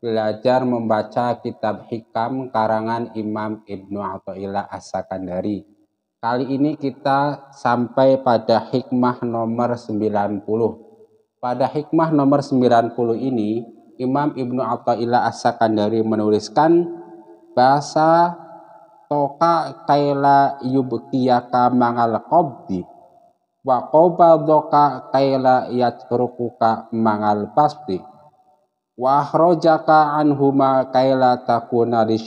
belajar membaca kitab hikam karangan Imam Ibnu Athaillah As-Sakandari. Kali ini kita sampai pada hikmah nomor 90. Pada hikmah nomor 90 ini, Imam Ibnu Athaillah As-Sakandari menuliskan bahasa toka kaila yubkiyaka mangal qabdi wa qabadaka kaila yatrukuka mangal pasti Wahrojaka anhuma kaila takuna li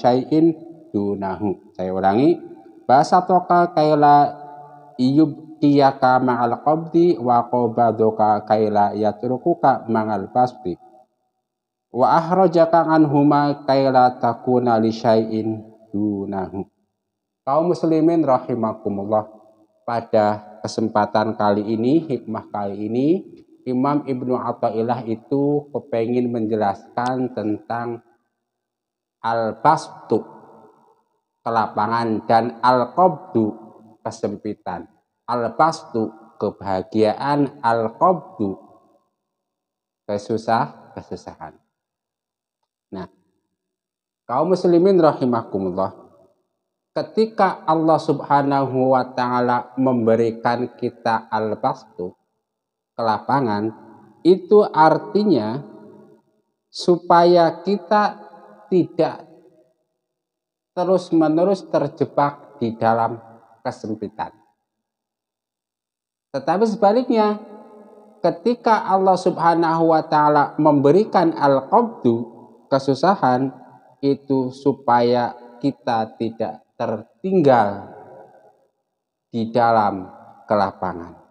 dunahu. Saya ulangi, basatoka kaila iyub kiyaka ma'al qabdi wa qabadoka kaila yatrukuka ma'al basdi. Wa ahrojaka anhuma kaila takuna li syai'in dunahu. Kaum muslimin rahimakumullah. Pada kesempatan kali ini, hikmah kali ini, Imam Ibnu Athaillah itu kepengin menjelaskan tentang al-bastu kelapangan dan al-qabdu kesempitan. Al-bastu kebahagiaan, al-qabdu kesusah, kesusahan. Nah, kaum muslimin rahimakumullah, ketika Allah Subhanahu wa taala memberikan kita al-bastu ke lapangan itu artinya supaya kita tidak terus-menerus terjebak di dalam kesempitan. Tetapi sebaliknya, ketika Allah Subhanahu wa taala memberikan al-qabdu, kesusahan itu supaya kita tidak tertinggal di dalam kelapangan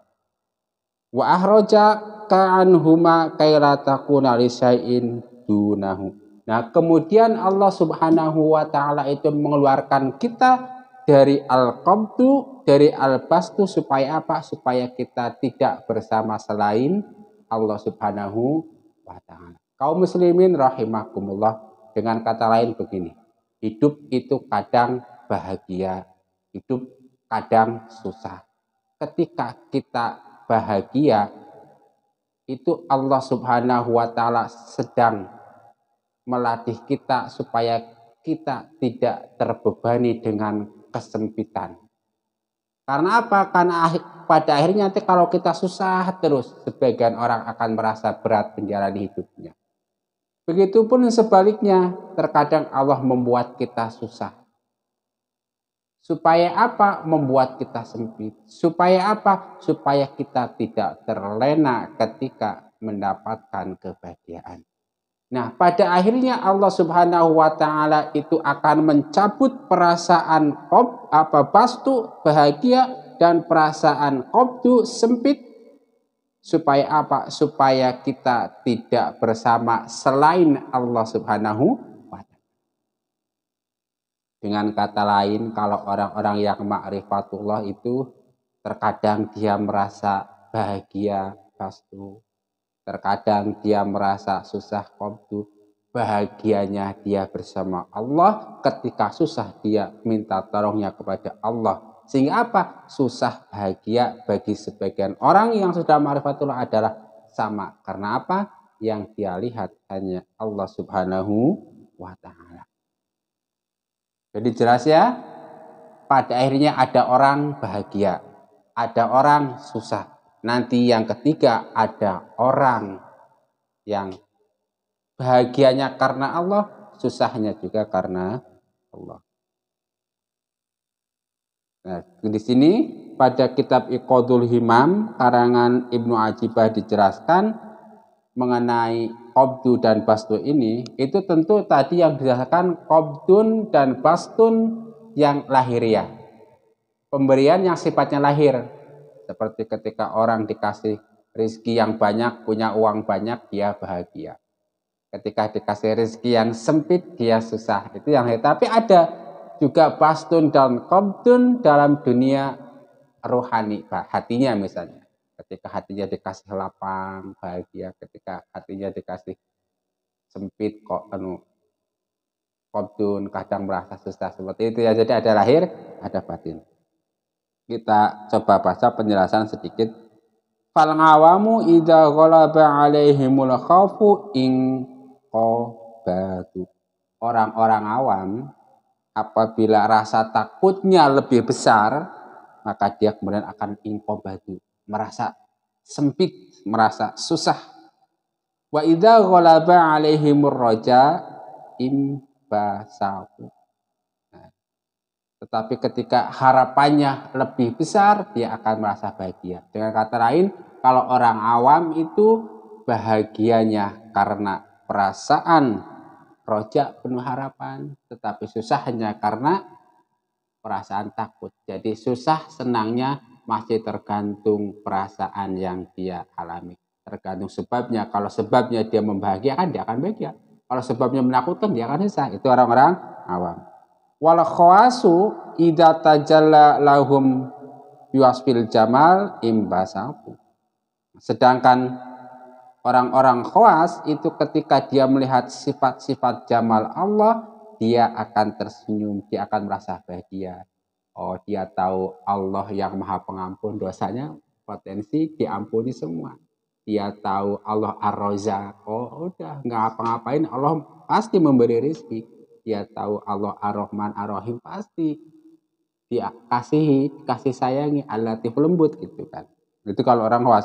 wa ahroja ka'anhuma kailatakuna lisain dunahu. Nah, kemudian Allah Subhanahu wa taala itu mengeluarkan kita dari al-qabdu, dari al-bastu supaya apa? Supaya kita tidak bersama selain Allah Subhanahu wa taala. Kaum muslimin rahimakumullah dengan kata lain begini. Hidup itu kadang bahagia, hidup kadang susah. Ketika kita bahagia itu Allah Subhanahu wa taala sedang melatih kita supaya kita tidak terbebani dengan kesempitan. Karena apa? Karena pada akhirnya nanti kalau kita susah terus, sebagian orang akan merasa berat menjalani hidupnya. Begitupun sebaliknya, terkadang Allah membuat kita susah. Supaya apa? Membuat kita sempit. Supaya apa? Supaya kita tidak terlena ketika mendapatkan kebahagiaan. Nah, pada akhirnya Allah Subhanahu wa taala itu akan mencabut perasaan kop apa pastu bahagia dan perasaan itu sempit supaya apa? Supaya kita tidak bersama selain Allah Subhanahu dengan kata lain, kalau orang-orang yang ma'rifatullah itu terkadang dia merasa bahagia pastu, terkadang dia merasa susah komdu, bahagianya dia bersama Allah ketika susah dia minta tolongnya kepada Allah. Sehingga apa? Susah bahagia bagi sebagian orang yang sudah ma'rifatullah adalah sama. Karena apa? Yang dia lihat hanya Allah subhanahu wa ta'ala. Jadi jelas ya, pada akhirnya ada orang bahagia, ada orang susah. Nanti yang ketiga ada orang yang bahagianya karena Allah, susahnya juga karena Allah. Nah, di sini pada kitab Iqadul Himam karangan Ibnu Ajibah dijelaskan mengenai kobdu dan bastu ini itu tentu tadi yang dirasakan kobdun dan bastun yang lahiriah. Pemberian yang sifatnya lahir. Seperti ketika orang dikasih rezeki yang banyak, punya uang banyak, dia bahagia. Ketika dikasih rezeki yang sempit, dia susah. Itu yang lahir. Tapi ada juga bastun dan kobdun dalam dunia rohani, hatinya misalnya ketika hatinya dikasih lapang bahagia ketika hatinya dikasih sempit kok anu kodun kadang merasa susah seperti itu ya jadi ada lahir ada batin kita coba baca penjelasan sedikit fal ngawamu ida ghalaba alaihimul khafu ing orang-orang awam apabila rasa takutnya lebih besar maka dia kemudian akan ingkobatu merasa sempit, merasa susah. Wa idza ghalaba alaihimur raja imbasahu. Nah, tetapi ketika harapannya lebih besar, dia akan merasa bahagia. Dengan kata lain, kalau orang awam itu bahagianya karena perasaan rojak penuh harapan, tetapi susahnya karena perasaan takut. Jadi susah senangnya masih tergantung perasaan yang dia alami. Tergantung sebabnya. Kalau sebabnya dia membahagiakan, dia akan bahagia. Kalau sebabnya menakutkan, dia akan resah. Itu orang-orang awam. Wal khawasu ida tajalla lahum yuasfil jamal imbasaku. Sedangkan orang-orang khawas itu ketika dia melihat sifat-sifat jamal Allah, dia akan tersenyum, dia akan merasa bahagia, oh dia tahu Allah yang maha pengampun dosanya potensi diampuni semua dia tahu Allah ar raza oh udah nggak apa-ngapain Allah pasti memberi rezeki dia tahu Allah Ar-Rahman Ar-Rahim pasti dia kasihi kasih sayangi alatif lembut gitu kan itu kalau orang was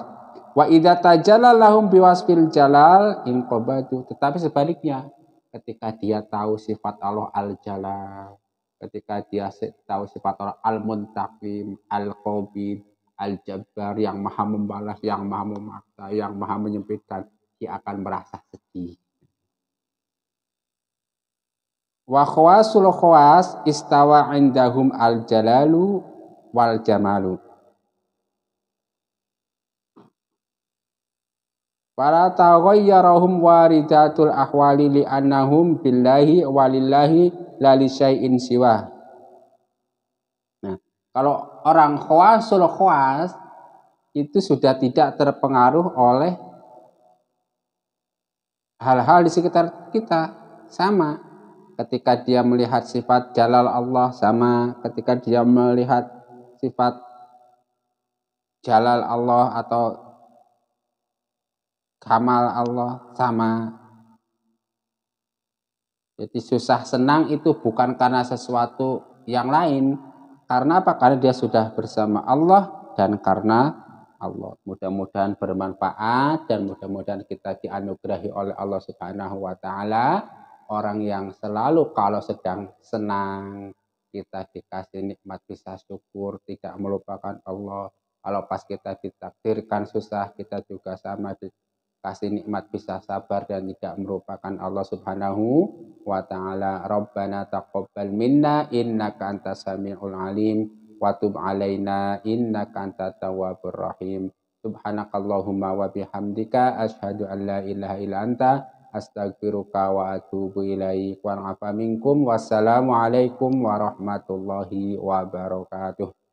wa idza tajalla lahum biwasfil jalal in tetapi sebaliknya ketika dia tahu sifat Allah al-jalal ketika dia tahu sifat Allah al muntakim al qobid al-jabbar yang maha membalas, yang maha memaksa, yang maha menyempitkan, dia akan merasa sedih. Wa khawasul khawas istawa indahum al-jalalu wal jamalu. Para taghayyarahum waridatul ahwali li'annahum billahi walillahi lali syai'in siwa. Nah, kalau orang khawasul khawas itu sudah tidak terpengaruh oleh hal-hal di sekitar kita sama ketika dia melihat sifat jalal Allah sama ketika dia melihat sifat jalal Allah atau kamal Allah sama jadi susah senang itu bukan karena sesuatu yang lain. Karena apa? Karena dia sudah bersama Allah dan karena Allah. Mudah-mudahan bermanfaat dan mudah-mudahan kita dianugerahi oleh Allah Subhanahu wa taala orang yang selalu kalau sedang senang kita dikasih nikmat bisa syukur, tidak melupakan Allah. Kalau pas kita ditakdirkan susah, kita juga sama kasih nikmat bisa sabar dan tidak merupakan Allah Subhanahu wa taala. Rabbana taqabbal minna innaka antas samiul alim wa tub alaina innaka antat tawwabur rahim. Subhanakallahumma wa bihamdika asyhadu an la ilaha illa anta astaghfiruka wa atubu ilaik. Wa minkum wassalamu alaikum warahmatullahi wabarakatuh.